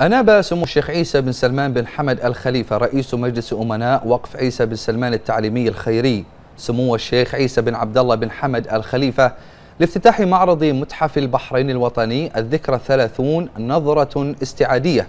أناب سمو الشيخ عيسى بن سلمان بن حمد الخليفة رئيس مجلس أمناء وقف عيسى بن سلمان التعليمي الخيري سمو الشيخ عيسى بن عبد الله بن حمد الخليفة لافتتاح معرض متحف البحرين الوطني الذكرى الثلاثون نظرة استعادية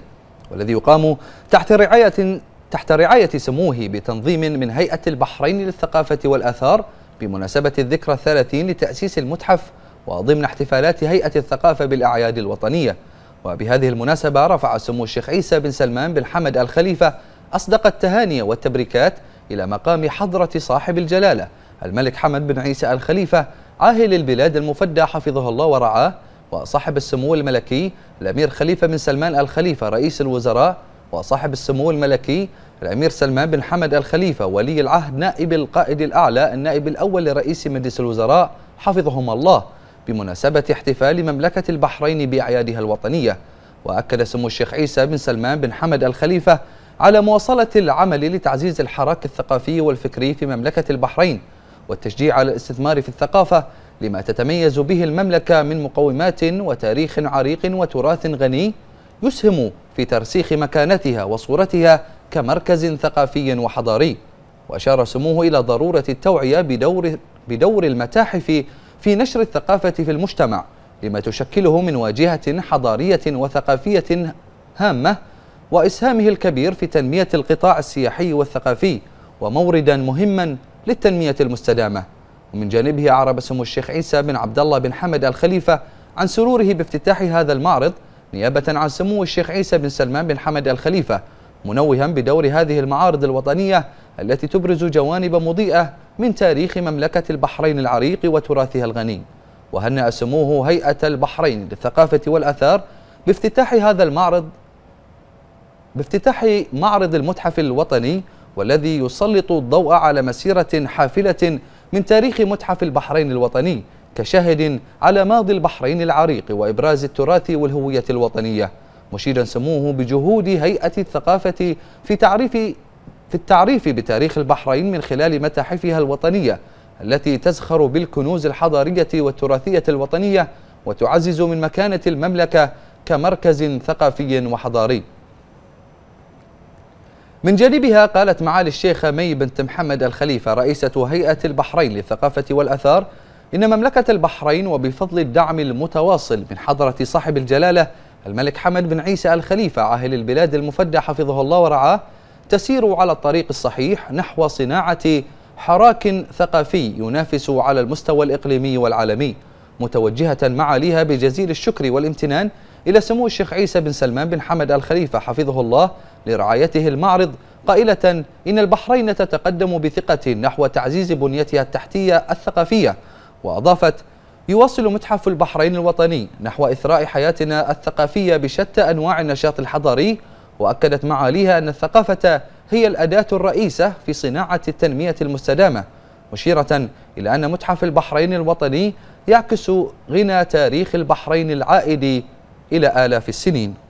والذي يقام تحت رعاية تحت رعاية سموه بتنظيم من هيئة البحرين للثقافة والآثار بمناسبة الذكرى الثلاثين لتأسيس المتحف وضمن احتفالات هيئة الثقافة بالأعياد الوطنية وبهذه المناسبة رفع سمو الشيخ عيسى بن سلمان بن حمد الخليفة أصدق التهاني والتبريكات إلى مقام حضرة صاحب الجلالة الملك حمد بن عيسى الخليفة عاهل البلاد المفدى حفظه الله ورعاه وصاحب السمو الملكي الأمير خليفة بن سلمان الخليفة رئيس الوزراء وصاحب السمو الملكي الأمير سلمان بن حمد الخليفة ولي العهد نائب القائد الأعلى النائب الأول لرئيس مجلس الوزراء حفظهم الله بمناسبة احتفال مملكة البحرين بأعيادها الوطنية وأكد سمو الشيخ عيسى بن سلمان بن حمد الخليفة على مواصلة العمل لتعزيز الحراك الثقافي والفكري في مملكة البحرين والتشجيع على الاستثمار في الثقافة لما تتميز به المملكة من مقومات وتاريخ عريق وتراث غني يسهم في ترسيخ مكانتها وصورتها كمركز ثقافي وحضاري وأشار سموه إلى ضرورة التوعية بدور, بدور المتاحف في نشر الثقافة في المجتمع لما تشكله من واجهة حضارية وثقافية هامة وإسهامه الكبير في تنمية القطاع السياحي والثقافي وموردا مهما للتنمية المستدامة ومن جانبه عرب سمو الشيخ عيسى بن عبد الله بن حمد الخليفة عن سروره بافتتاح هذا المعرض نيابة عن سمو الشيخ عيسى بن سلمان بن حمد الخليفة منوها بدور هذه المعارض الوطنية التي تبرز جوانب مضيئة من تاريخ مملكة البحرين العريق وتراثها الغني وهنأ سموه هيئة البحرين للثقافة والأثار بافتتاح هذا المعرض بافتتاح معرض المتحف الوطني والذي يسلط الضوء على مسيرة حافلة من تاريخ متحف البحرين الوطني كشاهد على ماضي البحرين العريق وإبراز التراث والهوية الوطنية مشيدا سموه بجهود هيئة الثقافة في تعريف في التعريف بتاريخ البحرين من خلال متاحفها الوطنية التي تزخر بالكنوز الحضارية والتراثية الوطنية وتعزز من مكانة المملكة كمركز ثقافي وحضاري من جانبها قالت معالي الشيخة مي بنت محمد الخليفة رئيسة هيئة البحرين للثقافة والأثار إن مملكة البحرين وبفضل الدعم المتواصل من حضرة صاحب الجلالة الملك حمد بن عيسى الخليفة عاهل البلاد المفدى حفظه الله ورعاه تسير على الطريق الصحيح نحو صناعة حراك ثقافي ينافس على المستوى الإقليمي والعالمي متوجهة معاليها بجزيل الشكر والامتنان إلى سمو الشيخ عيسى بن سلمان بن حمد الخليفة حفظه الله لرعايته المعرض قائلة إن البحرين تتقدم بثقة نحو تعزيز بنيتها التحتية الثقافية وأضافت يواصل متحف البحرين الوطني نحو إثراء حياتنا الثقافية بشتى أنواع النشاط الحضاري وأكدت معاليها أن الثقافة هي الأداة الرئيسة في صناعة التنمية المستدامة مشيرة إلى أن متحف البحرين الوطني يعكس غنى تاريخ البحرين العائد إلى آلاف السنين